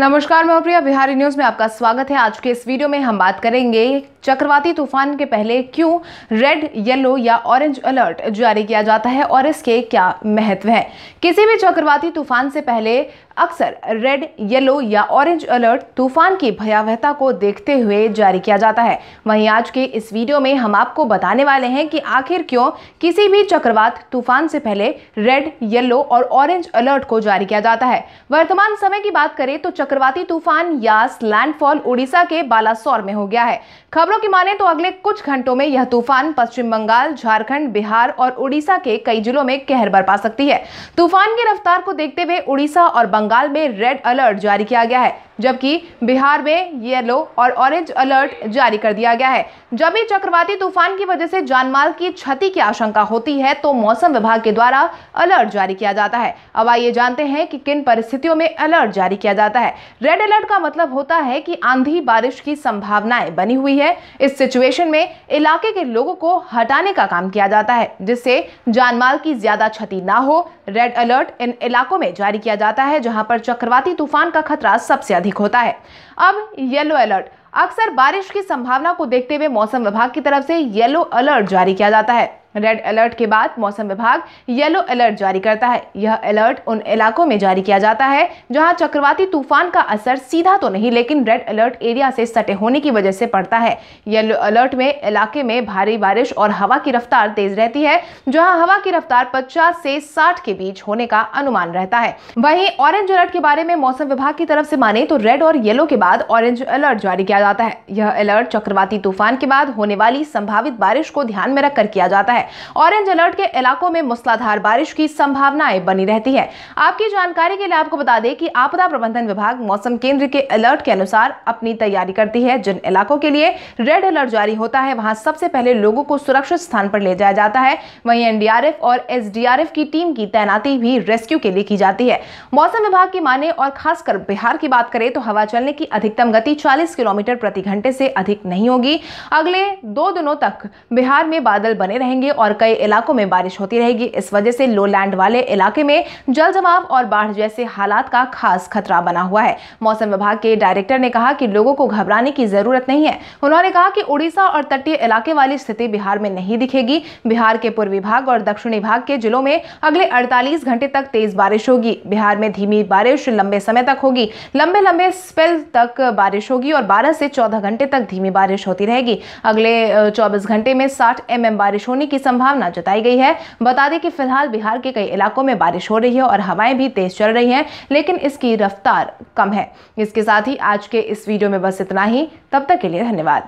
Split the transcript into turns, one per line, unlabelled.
नमस्कार मैं प्रिया बिहारी न्यूज में आपका स्वागत है आज के इस वीडियो में हम बात करेंगे चक्रवाती तूफान के पहले क्यों रेड येलो या ऑरेंज अलर्ट जारी किया जाता है और इसके क्या महत्व है किसी भी चक्रवाती तूफान से पहले अक्सर रेड येलो या ऑरेंज अलर्ट तूफान की भयावहता को देखते हुए जारी किया जाता है वहीं आज के इस वीडियो में हम आपको बताने वाले हैं कि आखिर क्यों किसी भी चक्रवात तूफान से पहले रेड येलो और ऑरेंज अलर्ट को जारी किया जाता है वर्तमान समय की बात करें तो चक्रवाती तूफान यास लैंडफॉल उड़ीसा के बालासोर में हो गया है खबरों खबरों की माने तो अगले कुछ घंटों में यह तूफान पश्चिम बंगाल झारखंड बिहार और उड़ीसा के कई जिलों में कहर बरपा सकती है तूफान की रफ्तार को देखते हुए उड़ीसा और बंगाल में रेड अलर्ट जारी किया गया है जबकि बिहार में येलो और ऑरेंज अलर्ट जारी कर दिया गया है जब भी चक्रवाती तूफान की वजह से जानमाल की क्षति की आशंका होती है तो मौसम विभाग के द्वारा अलर्ट जारी किया जाता है अब आइए जानते हैं कि किन परिस्थितियों में अलर्ट जारी किया जाता है रेड अलर्ट का मतलब होता है कि आंधी बारिश की संभावनाएं बनी हुई है इस सिचुएशन में इलाके के लोगों को हटाने का काम किया जाता है जिससे जानमाल की ज्यादा क्षति ना हो रेड अलर्ट इन इलाकों में जारी किया जाता है जहां पर चक्रवाती तूफान का खतरा सबसे अधिक होता है अब येलो अलर्ट अक्सर बारिश की संभावना को देखते हुए मौसम विभाग की तरफ से येलो अलर्ट जारी किया जाता है रेड अलर्ट के बाद मौसम विभाग येलो अलर्ट जारी करता है यह अलर्ट उन इलाकों में जारी किया जाता है जहां चक्रवाती तूफान का असर सीधा तो नहीं लेकिन रेड अलर्ट एरिया से सटे होने की वजह से पड़ता है येलो अलर्ट में इलाके में भारी बारिश और हवा की रफ्तार तेज रहती है जहाँ हवा की रफ्तार पचास से साठ के बीच होने का अनुमान रहता है वहीं ऑरेंज अलर्ट के बारे में मौसम विभाग की तरफ से माने तो रेड और येलो के बाद ऑरेंज अलर्ट जारी किया जाता है यह अलर्ट चक्रवाती तूफान के बाद होने वाली संभावित बारिश को ध्यान में रखकर किया जाता है ऑरेंज अलर्ट के इलाकों में मूसलाधार बारिश की संभावनाएं बनी रहती है आपकी जानकारी के लिए आपको बता दें कि आपदा प्रबंधन विभाग मौसम केंद्र के अलर्ट के अनुसार अपनी तैयारी करती है जिन इलाकों के लिए रेड अलर्ट जारी होता है वहां सबसे पहले लोगों को सुरक्षित स्थान पर ले जाया जाता है वहीं एनडीआरएफ और एसडीआरएफ की टीम की तैनाती भी रेस्क्यू के लिए की जाती है मौसम विभाग की माने और खासकर बिहार की बात करें तो हवा चलने की अधिकतम गति चालीस किलोमीटर प्रति घंटे से अधिक नहीं होगी अगले दो दिनों तक बिहार में बादल बने रहेंगे और कई इलाकों में बारिश होती रहेगी इस वजह से लो लैंड वाले इलाके में जल जमाव और बाढ़ जैसे हालात का खास खतरा बना हुआ है मौसम विभाग के डायरेक्टर ने कहा कि लोगों को घबराने की जरूरत नहीं है उन्होंने कहा कि उड़ीसा और तटीय इलाके वाली स्थिति बिहार में नहीं दिखेगी बिहार के पूर्वी भाग और दक्षिणी भाग के जिलों में अगले अड़तालीस घंटे तक तेज बारिश होगी बिहार में धीमी बारिश लंबे समय तक होगी लंबे लंबे स्पेल तक बारिश होगी और बारह से चौदह घंटे तक धीमी बारिश होती रहेगी अगले चौबीस घंटे में साठ एम बारिश होने की संभावना जताई गई है बता दें कि फिलहाल बिहार के कई इलाकों में बारिश हो रही है और हवाएं भी तेज चल रही हैं लेकिन इसकी रफ्तार कम है इसके साथ ही आज के इस वीडियो में बस इतना ही तब तक के लिए धन्यवाद